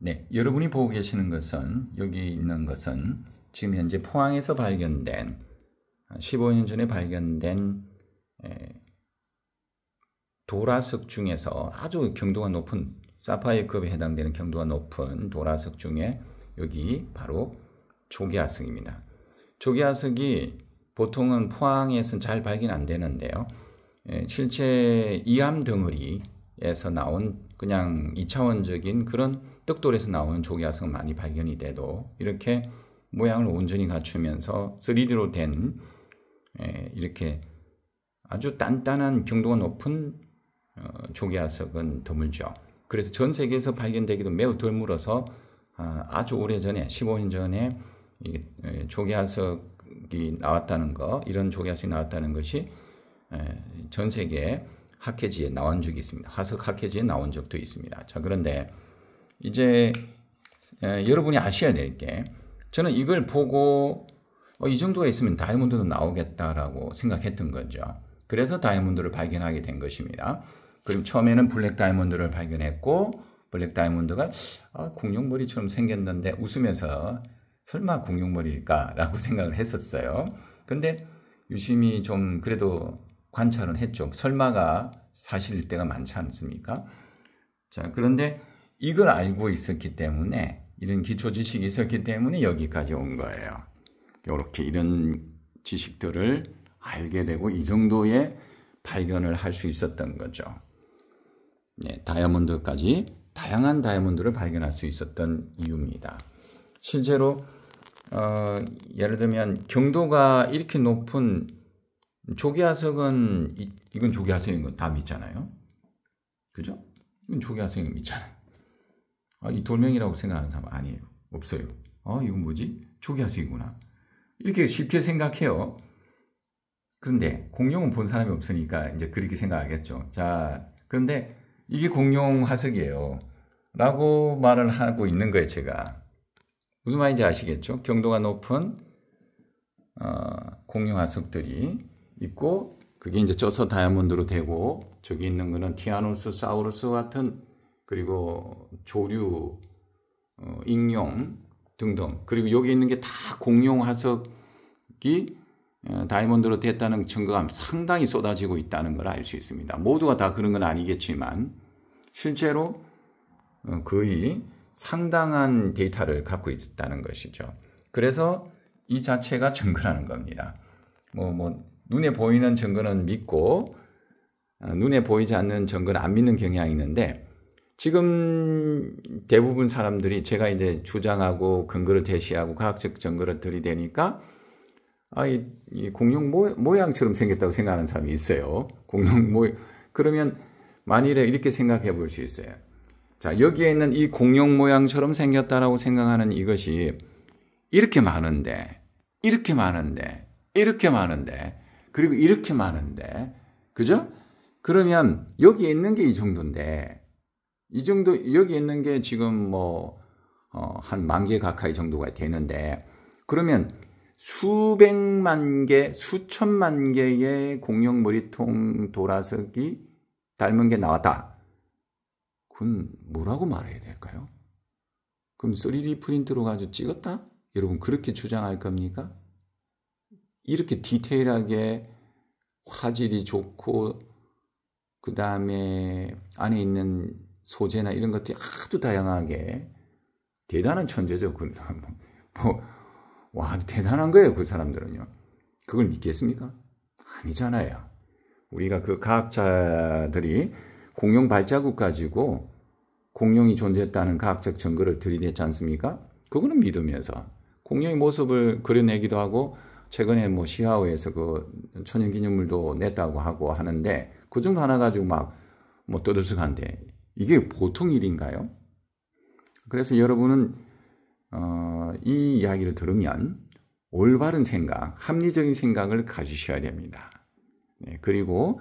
네, 여러분이 보고 계시는 것은 여기 있는 것은 지금 현재 포항에서 발견된 15년 아, 전에 발견된 에, 도라석 중에서 아주 경도가 높은 사파이어급에 해당되는 경도가 높은 도라석 중에 여기 바로 조개아석입니다조개아석이 보통은 포항에서는 잘 발견 안 되는데요. 에, 실제 이암 덩어리에서 나온 그냥 이차원적인 그런 떡돌에서 나오는 조개화석은 많이 발견이 돼도 이렇게 모양을 온전히 갖추면서 3D로 된 에, 예, 이렇게 아주 단단한 경도가 높은 어, 조개화석은 드물죠. 그래서 전 세계에서 발견되기도 매우 드물어서 아, 아주 오래 전에 15년 전에 이, 에, 예, 조개화석이 나왔다는 거, 이런 조개화석이 나왔다는 것이 에, 예, 전 세계에 학회지에 나온 적이 있습니다. 화석 학회지에 나온 적도 있습니다. 자, 그런데 이제 여러분이 아셔야 될 게 저는 이걸 보고 어, 이 정도가 있으면 다이아몬드도 나오겠다라고 생각했던 거죠. 그래서 다이아몬드를 발견하게 된 것입니다. 그럼 처음에는 블랙 다이아몬드를 발견했고 블랙 다이아몬드가 아, 공룡머리처럼 생겼는데 웃으면서 설마 공룡머리일까라고 생각을 했었어요. 근데 유심히 좀 그래도 관찰은 했죠. 설마가 사실일 때가 많지 않습니까? 자, 그런데 이걸 알고 있었기 때문에 이런 기초 지식이 있었기 때문에 여기까지 온 거예요. 이렇게 이런 지식들을 알게 되고 이 정도의 발견을 할 수 있었던 거죠. 네, 다이아몬드까지 다양한 다이아몬드를 발견할 수 있었던 이유입니다. 실제로 어, 예를 들면 경도가 이렇게 높은 조기하석은 이, 이건 조기하석인건 다 믿잖아요. 그죠? 이건 조기하석인거 믿잖아요. 아, 이 돌멩이라고 생각하는 사람 아니에요. 없어요. 아, 이건 뭐지? 조기하석이구나 이렇게 쉽게 생각해요. 그런데 공룡은 본 사람이 없으니까 이제 그렇게 생각하겠죠. 자, 그런데 이게 공룡 화석이에요. 라고 말을 하고 있는 거예요, 제가. 무슨 말인지 아시겠죠? 경도가 높은 어, 공룡 화석들이 있고 그게 이제 쪄서 다이아몬드로 되고 저기 있는 거는 티아노스 사우루스 같은 그리고 조류 어, 익룡 등등 그리고 여기 있는 게 다 공룡 화석이 어, 다이아몬드로 됐다는 증거가 상당히 쏟아지고 있다는 걸 알 수 있습니다. 모두가 다 그런 건 아니겠지만 실제로 어, 거의 상당한 데이터를 갖고 있다는 것이죠. 그래서 이 자체가 증거라는 겁니다. 뭐, 뭐, 눈에 보이는 증거는 믿고 아, 눈에 보이지 않는 증거는 안 믿는 경향이 있는데 지금 대부분 사람들이 제가 이제 주장하고 근거를 제시하고 과학적 증거를 들이대니까 아, 이, 이 공룡 모, 양처럼 생겼다고 생각하는 사람이 있어요. 공룡 모 그러면 만일에 이렇게 생각해 볼 수 있어요. 자, 여기에 있는 이 공룡 모양처럼 생겼다라고 생각하는 이것이 이렇게 많은데, 이렇게 많은데, 이렇게 많은데, 그리고 이렇게 많은데. 그죠? 그러면 여기 있는 게 이 정도인데 이 정도 여기 있는 게 지금 뭐 어, 한 만 개 가까이 정도가 되는데 그러면 수백만 개, 수천만 개의 공룡 머리통 돌아서기 닮은 게 나왔다. 그건 뭐라고 말해야 될까요? 그럼 3D 프린트로 가지고 찍었다? 여러분 그렇게 주장할 겁니까? 이렇게 디테일하게 화질이 좋고 그 다음에 안에 있는 소재나 이런 것들이 아주 다양하게 대단한 천재죠. 그 사람 뭐, 와 대단한 거예요. 그 사람들은요. 그걸 믿겠습니까? 아니잖아요. 우리가 그 과학자들이 공룡 발자국 가지고 공룡이 존재했다는 과학적 증거를 들이댔지 않습니까? 그거는 믿으면서 공룡의 모습을 그려내기도 하고 최근에 뭐 시하우에서 그 천연기념물도 냈다고 하고 하는데 그 정도 하나 가지고 막 뭐 떠들썩한데 이게 보통 일인가요? 그래서 여러분은 어, 이 이야기를 들으면 올바른 생각, 합리적인 생각을 가지셔야 됩니다. 네, 그리고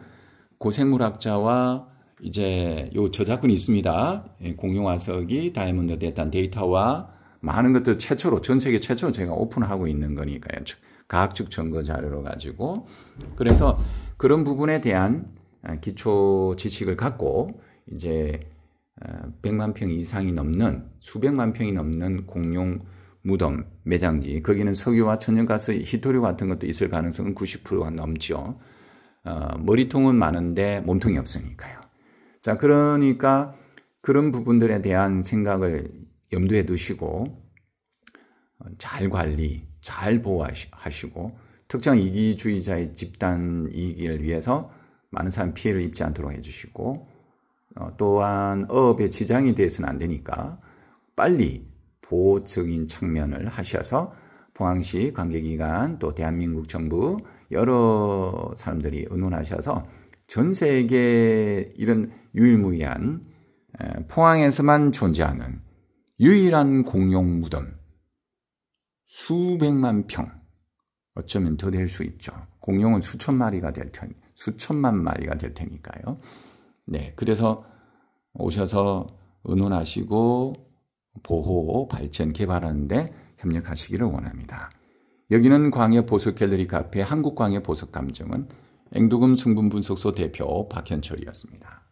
고생물학자와 이제 요 저작권이 있습니다. 예, 공용화석이 다이아몬드 됐다 데이터와 많은 것들 최초로 전 세계 최초로 제가 오픈하고 있는 거니까요. 과학적 증거 자료로 가지고 그래서 그런 부분에 대한 아, 기초 지식을 갖고 이제 100만 아, 평 이상이 넘는 수백만 평이 넘는 공룡 무덤, 매장지, 거기는 석유와 천연가스, 히토류 같은 것도 있을 가능성은 90%가 넘죠. 어, 머리통은 많은데 몸통이 없으니까요. 자, 그러니까 그런 부분들에 대한 생각을 염두에 두시고 어, 잘 관리, 잘 보호하시고 특정 이기주의자의 집단 이익을 위해서 많은 사람 피해를 입지 않도록 해주시고 어, 또한 어업에 지장이 돼서는 안 되니까 빨리 보호적인 측면을 하셔서 포항시 관계기관 또 대한민국 정부 여러 사람들이 의논하셔서 전 세계 이런 유일무이한 포항에서만 존재하는 유일한 공용 무덤 수백만 평, 어쩌면 더 될 수 있죠. 공룡은 수천 마리가 될 테니, 수천만 마리가 될 테니까요. 네, 그래서 오셔서 의논하시고 보호, 발전, 개발하는데 협력하시기를 원합니다. 여기는 광해 보석 갤러리 카페 한국광해 보석 감정은 앵두금 승분분석소 대표 박현철이었습니다.